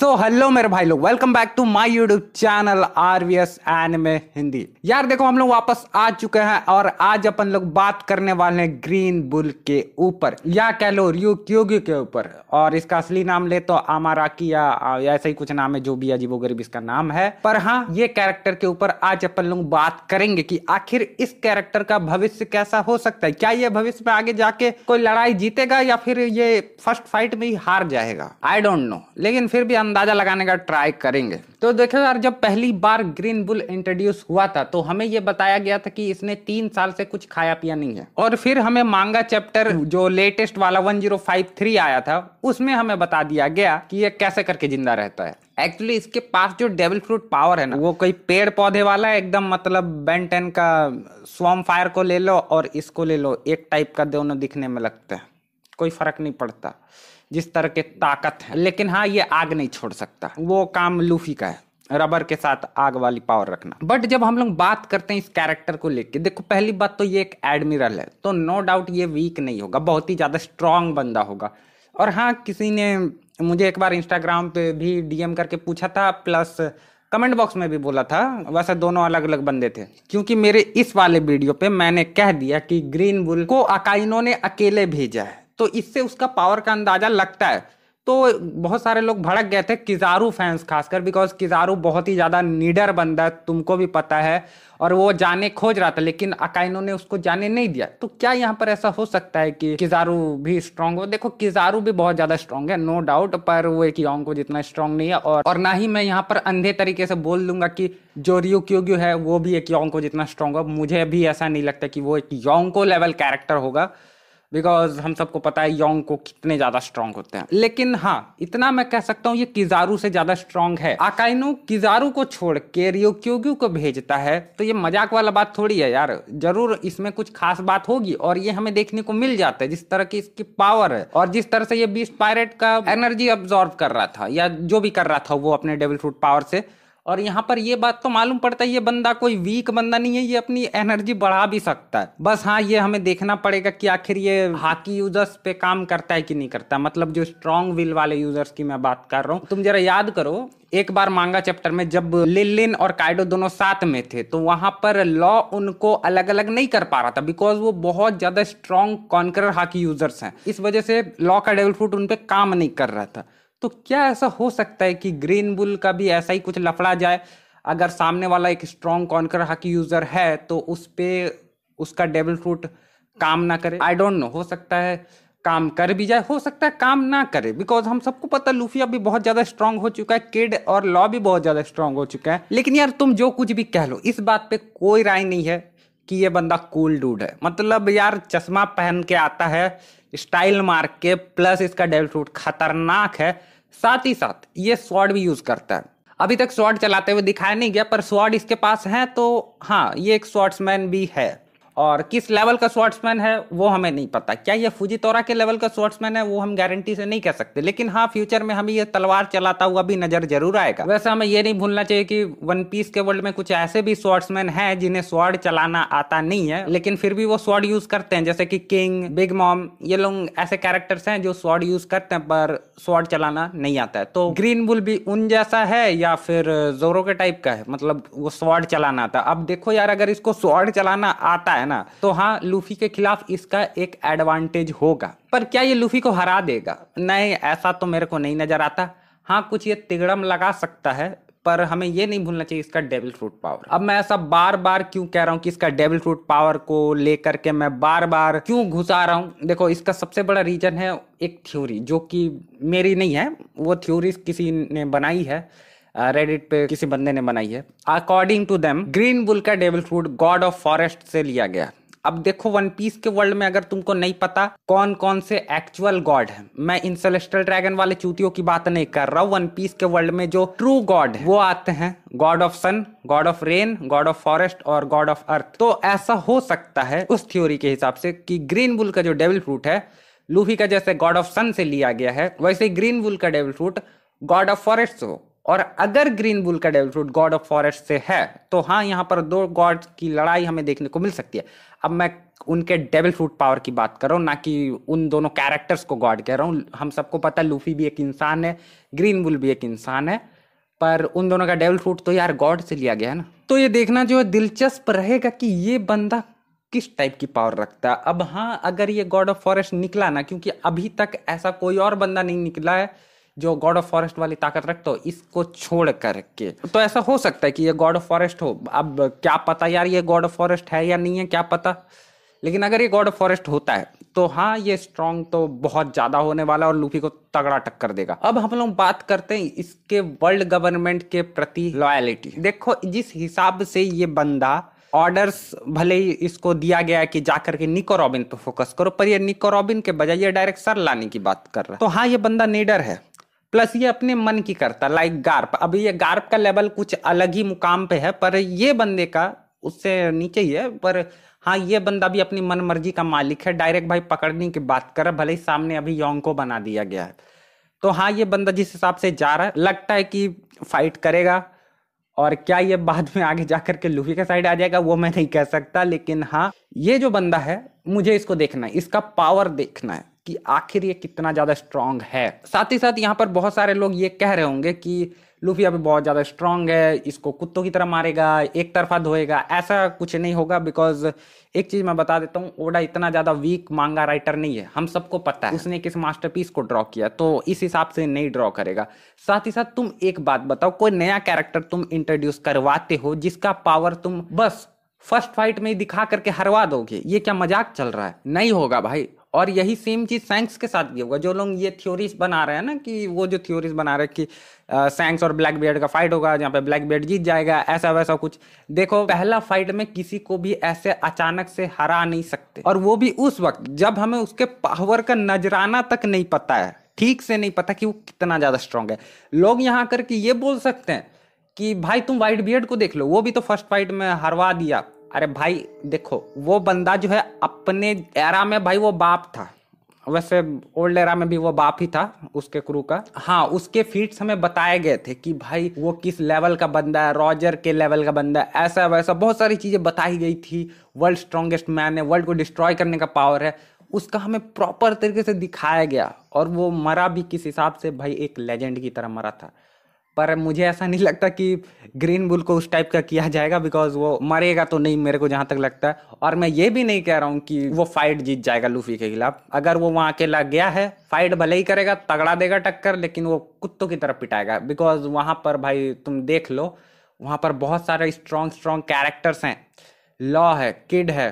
so hello मेरे भाई लोग welcome back to my YouTube channel R V S anime Hindi यार देखो हम लोग वापस आ चुके हैं और आज अपन लोग बात करने वाले हैं ग्रीन बुल के ऊपर या कह लो रियो क्योगी के ऊपर और इसका असली नाम ले तो आमाराकी या, या ऐसा ही कुछ नाम है जो भी गरीब इसका नाम है पर हाँ ये कैरेक्टर के ऊपर आज अपन लोग बात करेंगे की आखिर इस कैरेक्टर का भविष्य कैसा हो सकता है क्या ये भविष्य में आगे जाके कोई लड़ाई जीतेगा या फिर ये फर्स्ट फाइट में ही हार जाएगा आई डोंट नो लेकिन फिर भी अंदाजा लगाने का ट्राई करेंगे तो देखो यार जब पहली बार ग्रीन बुल इंट्रोड्यूस हुआ था तो हमें यह बताया गया था कि इसने तीन साल से कुछ खाया पिया नहीं है और फिर हमें मांगा चैप्टर जो लेटेस्ट वाला 1053 आया था उसमें हमें बता दिया गया कि ये कैसे करके जिंदा रहता है एक्चुअली इसके पास जो डेविल फ्रूट पावर है ना वो कोई पेड़ पौधे वाला एकदम मतलब बेंटेन का स्वम फायर को ले लो और इसको ले लो एक टाइप का दोनों दिखने में लगता है कोई फर्क नहीं पड़ता जिस तरह के ताकत है लेकिन हाँ ये आग नहीं छोड़ सकता वो काम लूफी का है रबर के साथ आग वाली पावर रखना बट जब हम लोग बात करते हैं इस कैरेक्टर को लेके देखो पहली बात तो ये एक एडमिरल है तो नो डाउट ये वीक नहीं होगा बहुत ही ज़्यादा स्ट्रांग बंदा होगा और हाँ किसी ने मुझे एक बार इंस्टाग्राम पे भी डीएम करके पूछा था प्लस कमेंट बॉक्स में भी बोला था वैसे दोनों अलग अलग बंदे थे क्योंकि मेरे इस वाले वीडियो पे मैंने कह दिया कि ग्रीन बुल को अकाइनों ने अकेले भेजा है तो इससे उसका पावर का अंदाजा लगता है तो बहुत सारे लोग भड़क गए थे किजारू फैंस खासकर बिकॉज किजारू बहुत ही ज़्यादा नीडर बंदा है तुमको भी पता है और वो जाने खोज रहा था लेकिन अकाइनो ने उसको जाने नहीं दिया तो क्या यहाँ पर ऐसा हो सकता है कि किजारू भी स्ट्रांग हो देखो किजारू भी बहुत ज़्यादा स्ट्रांग है नो डाउट पर वो एक यौंग को जितना स्ट्रांग नहीं है और, और ना ही मैं यहाँ पर अंधे तरीके से बोल दूंगा कि जो रियो क्योग्यू है वो भी एक यौंग को जितना स्ट्रांग हो मुझे भी ऐसा नहीं लगता कि वो एक योंग को लेवल कैरेक्टर होगा बिकॉज हम सबको पता है योंग को कितने ज्यादा स्ट्रांग होते हैं लेकिन हाँ इतना मैं कह सकता हूँ ये किजारू से ज्यादा स्ट्रांग है आकाइनो किजारू को छोड़ के रियो क्योग्यू को भेजता है तो ये मजाक वाला बात थोड़ी है यार जरूर इसमें कुछ खास बात होगी और ये हमें देखने को मिल जाता है जिस तरह की इसकी पावर है और जिस तरह से ये बीस पायरेट का एनर्जी अब्जॉर्व कर रहा था या जो भी कर रहा था वो अपने डेबल फ्रूट पावर से और यहाँ पर ये बात तो मालूम पड़ता है ये बंदा कोई वीक बंदा नहीं है ये अपनी एनर्जी बढ़ा भी सकता है बस हाँ ये हमें देखना पड़ेगा कि आखिर ये हाकी यूजर्स पे काम करता है कि नहीं करता मतलब जो स्ट्रॉन्ग विल वाले यूजर्स की मैं बात कर रहा हूँ तुम जरा याद करो एक बार मांगा चैप्टर में जब लिलिन और काइडो दोनों साथ में थे तो वहां पर लॉ उनको अलग अलग नहीं कर पा रहा था बिकॉज वो बहुत ज्यादा स्ट्रॉन्ग कॉन्कर हाकी यूजर्स हैं इस वजह से लॉ का डेवल फ्रूट उन पर काम नहीं कर रहा था तो क्या ऐसा हो सकता है कि ग्रीन बुल का भी ऐसा ही कुछ लफड़ा जाए अगर सामने वाला एक स्ट्रॉन्ग कॉन्कर हाकि यूजर है तो उस पर उसका डेबल फ्रूट काम ना करे आई डोंट नो हो सकता है काम कर भी जाए हो सकता है काम ना करे बिकॉज हम सबको पता लूफी भी बहुत ज्यादा स्ट्रांग हो चुका है किड और लॉ भी बहुत ज्यादा स्ट्रांग हो चुका है लेकिन यार तुम जो कुछ भी कह लो इस बात पे कोई राय नहीं है कि ये बंदा कूल डूड है मतलब यार चश्मा पहन के आता है स्टाइल मार्क के प्लस इसका डेविल फ्रूट खतरनाक है साथ ही साथ ये स्वॉर्ड भी यूज करता है अभी तक स्वॉर्ड चलाते हुए दिखाया नहीं गया पर स्वॉर्ड इसके पास है तो हाँ ये एक स्वॉर्ड्समैन भी है और किस लेवल का शॉट्समैन है वो हमें नहीं पता क्या ये तौरा के लेवल का शॉट्समैन है वो हम गारंटी से नहीं कह सकते लेकिन हाँ फ्यूचर में हमें ये तलवार चलाता हुआ भी नजर जरूर आएगा वैसे हमें ये नहीं भूलना चाहिए कि वन पीस के वर्ल्ड में कुछ ऐसे भी शॉट्समैन है जिन्हें स्वॉर्ड चलाना आता नहीं है लेकिन फिर भी वो स्वॉर्ड यूज करते हैं जैसे कि किंग बिग मॉम ये लोग ऐसे कैरेक्टर्स हैं जो स्वॉर्ड यूज करते हैं पर स्वॉर्ड चलाना नहीं आता है तो ग्रीन बुल भी उन जैसा है या फिर जोरो के टाइप का है मतलब वो स्वॉर्ड चलाना आता है अब देखो यार अगर इसको स्वॉर्ड चलाना आता है ना तो हाँ लूफी के खिलाफ इसका एक एडवांटेज होगा पर क्या ये लूफी को हरा देगा नहीं ऐसा तो मेरे को नहीं नजर आता हाँ कुछ ये तिगड़म लगा सकता है पर हमें ये नहीं भूलना चाहिए इसका डेविल फ्रूट पावर अब मैं ऐसा बार बार क्यों कह रहा हूँ कि इसका डेविल फ्रूट पावर को लेकर के मैं बार बार क्यों घुसा रहा हूँ देखो इसका सबसे बड़ा रीजन है एक थ्योरी जो कि मेरी नहीं है वो थ्योरी किसी ने बनाई है रेडिट पे किसी बंदे ने बनाई है according to them green bull का devil fruit god of forest से लिया गया अब देखो वन पीस के वर्ल्ड में अगर तुमको नहीं पता कौन कौन से एक्चुअल गॉड हैं मैं इन सेलेस्टल ड्रैगन वाले चूतियों की बात नहीं कर रहा हूँ वन पीस के वर्ल्ड में जो ट्रू गॉड है वो आते हैं god of sun god of rain god of forest और गॉड ऑफ अर्थ तो ऐसा हो सकता है उस थ्योरी के हिसाब से कि ग्रीन बुल का जो डेविल फ्रूट है लूफी का जैसे गॉड ऑफ सन से लिया गया है वैसे ग्रीन बुल का devil fruit god of forest हो और अगर ग्रीन बुल का devil fruit god of forest से है तो हाँ यहाँ पर दो गॉड की लड़ाई हमें देखने को मिल सकती है अब मैं उनके डेविल फ्रूट पावर की बात कर रहा हूँ ना कि उन दोनों कैरेक्टर्स को गॉड कह रहा हूँ हम सबको पता लूफी भी एक इंसान है ग्रीन बुल भी एक इंसान है पर उन दोनों का डेविल फ्रूट तो यार गॉड से लिया गया है ना तो ये देखना जो है दिलचस्प रहेगा कि ये बंदा किस टाइप की पावर रखता है अब हाँ अगर ये गॉड ऑफ फॉरेस्ट निकला ना क्योंकि अभी तक ऐसा कोई और बंदा नहीं निकला है जो गॉड ऑफ फॉरेस्ट वाली ताकत रखते हो इसको छोड़ करके तो ऐसा हो सकता है कि ये गॉड ऑफ फॉरेस्ट हो अब क्या पता यार ये गॉड ऑफ फॉरेस्ट है या नहीं है क्या पता लेकिन अगर ये गॉड ऑफ फॉरेस्ट होता है तो हाँ ये स्ट्रॉन्ग तो बहुत ज्यादा होने वाला और लूफी को तगड़ा टक्कर देगा अब हम लोग बात करते हैं इसके वर्ल्ड गवर्नमेंट के प्रति लॉयलिटी देखो जिस हिसाब से ये बंदा ऑर्डर्स भले ही इसको दिया गया कि जाकर के निको रॉबिन पे फोकस करो पर ये निको रॉबिन के बजाय ये डायरेक्ट सर लाने की बात कर रहा है तो हाँ ये बंदा नीडर है प्लस ये अपने मन की करता लाइक गार्प अब ये गार्प का लेवल कुछ अलग ही मुकाम पे है पर ये बंदे का उससे नीचे ही है पर हाँ ये बंदा भी अपनी मन मर्जी का मालिक है डायरेक्ट भाई पकड़ने की बात कर भले ही सामने अभी योंग को बना दिया गया है तो हाँ ये बंदा जिस हिसाब से जा रहा है लगता है कि फाइट करेगा और क्या ये बाद में आगे जाकर के लूफी के साइड आ जाएगा वो मैं नहीं कह सकता लेकिन हाँ ये जो बंदा है मुझे इसको देखना है इसका पावर देखना है कि आखिर ये कितना ज़्यादा स्ट्रांग है साथ ही साथ यहाँ पर बहुत सारे लोग ये कह रहे होंगे कि लूफी अभी बहुत ज़्यादा स्ट्रांग है इसको कुत्तों की तरह मारेगा एक तरफा धोएगा ऐसा कुछ नहीं होगा बिकॉज एक चीज़ मैं बता देता हूँ ओडा इतना ज़्यादा वीक मांगा राइटर नहीं है हम सबको पता है उसने किस मास्टर को ड्रॉ किया तो इस हिसाब से नहीं ड्रॉ करेगा साथ ही साथ तुम एक बात बताओ कोई नया कैरेक्टर तुम इंट्रोड्यूस करवाते हो जिसका पावर तुम बस फर्स्ट फाइट में ही दिखा करके हरवा दोगे ये क्या मजाक चल रहा है नहीं होगा भाई और यही सेम चीज सैंक्स के साथ भी होगा जो लोग ये थ्योरीज बना रहे हैं ना कि वो जो थ्योरीज बना रहे हैं कि सैंक्स और ब्लैक बियर्ड का फाइट होगा जहाँ पे ब्लैक बियर्ड जीत जाएगा ऐसा वैसा कुछ देखो पहला फाइट में किसी को भी ऐसे अचानक से हरा नहीं सकते और वो भी उस वक्त जब हमें उसके पावर का नजराना तक नहीं पता है ठीक से नहीं पता कि वो कितना ज्यादा स्ट्रांग है लोग यहाँ करके ये बोल सकते हैं कि भाई तुम व्हाइट बियर्ड को देख लो वो भी तो फर्स्ट फाइट में हरवा दिया अरे भाई देखो वो बंदा जो है अपने एरा में भाई वो बाप था वैसे ओल्ड एरा में भी वो बाप ही था उसके क्रू का हाँ उसके फीट्स हमें बताए गए थे कि भाई वो किस लेवल का बंदा है रॉजर के लेवल का बंदा है ऐसा वैसा बहुत सारी चीज़ें बताई गई थी वर्ल्ड स्ट्रॉन्गेस्ट मैन है वर्ल्ड को डिस्ट्रॉय करने का पावर है उसका हमें प्रॉपर तरीके से दिखाया गया और वो मरा भी किस हिसाब से भाई एक लेजेंड की तरह मरा था पर मुझे ऐसा नहीं लगता कि ग्रीन बुल को उस टाइप का किया जाएगा बिकॉज वो मरेगा तो नहीं मेरे को जहाँ तक लगता है और मैं ये भी नहीं कह रहा हूँ कि वो फाइट जीत जाएगा लूफी के खिलाफ अगर वो वहाँ अकेला गया है फाइट भले ही करेगा तगड़ा देगा टक्कर लेकिन वो कुत्तों की तरफ पिटाएगा बिकॉज वहाँ पर भाई तुम देख लो वहाँ पर बहुत सारे स्ट्रॉन्ग स्ट्रॉन्ग कैरेक्टर्स हैं लॉ है किड है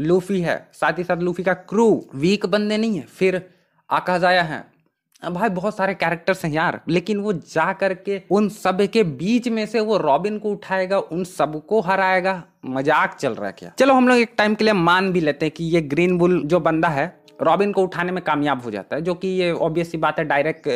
लूफी है साथ ही साथ लूफी का क्रू वीक बंदे नहीं है फिर आकाजाया है भाई बहुत सारे कैरेक्टर्स हैं यार लेकिन वो जा करके उन सब के बीच में से वो रॉबिन को उठाएगा उन सबको हराएगा मजाक चल रहा है क्या चलो हम लोग एक टाइम के लिए मान भी लेते हैं कि ये ग्रीन बुल जो बंदा है रॉबिन को उठाने में कामयाब हो जाता है जो कि ये ऑब्वियसली बात है डायरेक्ट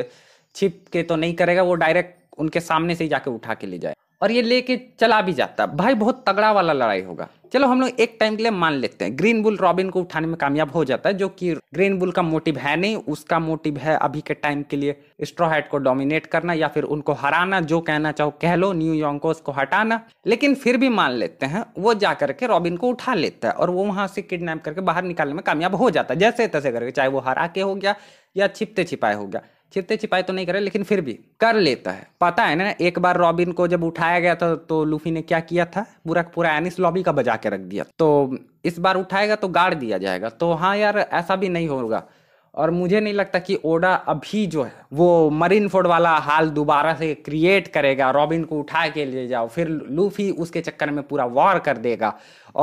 छिप के तो नहीं करेगा वो डायरेक्ट उनके सामने से ही जाके उठा के ले जाए और ये लेके चला भी जाता भाई बहुत तगड़ा वाला लड़ाई होगा चलो हम लोग एक टाइम के लिए मान लेते हैं ग्रीन बुल रॉबिन को उठाने में कामयाब हो जाता है जो कि ग्रीन बुल का मोटिव है नहीं उसका मोटिव है अभी के टाइम के लिए स्ट्रोहाइट को डोमिनेट करना या फिर उनको हराना जो कहना चाहो कह लो न्यू यॉन्कोस को हटाना लेकिन फिर भी मान लेते हैं वो जा करके रॉबिन को उठा लेता है और वो वहां से किडनैप करके बाहर निकालने में कामयाब हो जाता है जैसे तैसे करके चाहे वो हरा के हो गया या छिपते छिपाए हो गया छिपते छिपाई तो नहीं करे लेकिन फिर भी कर लेता है पता है ना एक बार रॉबिन को जब उठाया गया था तो लूफी ने क्या किया था पूरा पूरा एनिस लॉबी का बजा के रख दिया तो इस बार उठाएगा तो गाड़ दिया जाएगा तो हाँ यार ऐसा भी नहीं होगा और मुझे नहीं लगता कि ओडा अभी जो है वो मरीन फोर्ड वाला हाल दोबारा से क्रिएट करेगा रॉबिन को उठा के ले जाओ फिर लूफी उसके चक्कर में पूरा वॉर कर देगा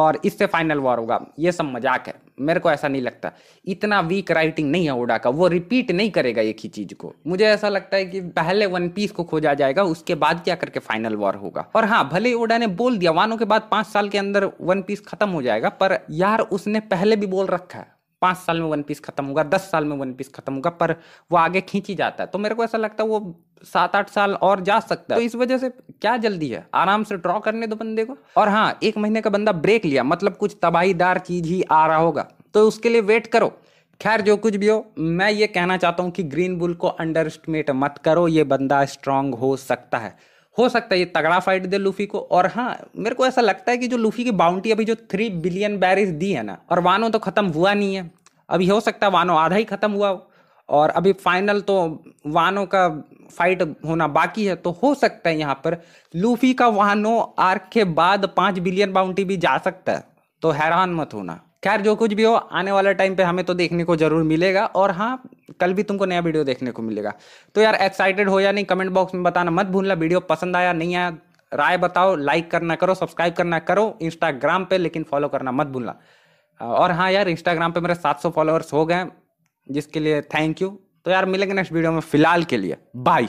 और इससे फाइनल वॉर होगा ये सब मजाक है मेरे को ऐसा नहीं लगता इतना वीक राइटिंग नहीं है ओडा का वो रिपीट नहीं करेगा एक ही चीज को मुझे ऐसा लगता है कि पहले वन पीस को खोजा जाएगा उसके बाद क्या करके फाइनल वॉर होगा और हाँ भले ओडा ने बोल दिया वानों के बाद पांच साल के अंदर वन पीस खत्म हो जाएगा पर यार उसने पहले भी बोल रखा है पाँच साल में वन पीस खत्म होगा दस साल में वन पीस खत्म होगा पर वो आगे खींची जाता है तो मेरे को ऐसा लगता है वो सात आठ साल और जा सकता है तो इस वजह से क्या जल्दी है आराम से ड्रॉ करने दो बंदे को और हाँ एक महीने का बंदा ब्रेक लिया मतलब कुछ तबाहीदार चीज ही आ रहा होगा तो उसके लिए वेट करो खैर जो कुछ भी हो मैं ये कहना चाहता हूँ कि ग्रीन बुल को अंडर मत करो ये बंदा स्ट्रांग हो सकता है हो सकता है ये तगड़ा फाइट दे लूफी को और हाँ मेरे को ऐसा लगता है कि जो लूफी की बाउंटी अभी जो थ्री बिलियन बैरिस दी है ना और वानो तो खत्म हुआ नहीं है अभी हो सकता है वानो आधा ही खत्म हुआ हो और अभी फाइनल तो वानो का फाइट होना बाकी है तो हो सकता है यहाँ पर लूफी का वानो आर्क के बाद पाँच बिलियन बाउंटी भी जा सकता है तो हैरान मत होना खैर जो कुछ भी हो आने वाले टाइम पे हमें तो देखने को जरूर मिलेगा और हाँ कल भी तुमको नया वीडियो देखने को मिलेगा तो यार एक्साइटेड हो या नहीं कमेंट बॉक्स में बताना मत भूलना वीडियो पसंद आया नहीं आया राय बताओ लाइक करना करो सब्सक्राइब करना करो इंस्टाग्राम पे लेकिन फॉलो करना मत भूलना और हाँ यार इंस्टाग्राम पे मेरे 700 फॉलोअर्स हो गए जिसके लिए थैंक यू तो यार मिलेंगे नेक्स्ट वीडियो में फिलहाल के लिए बाय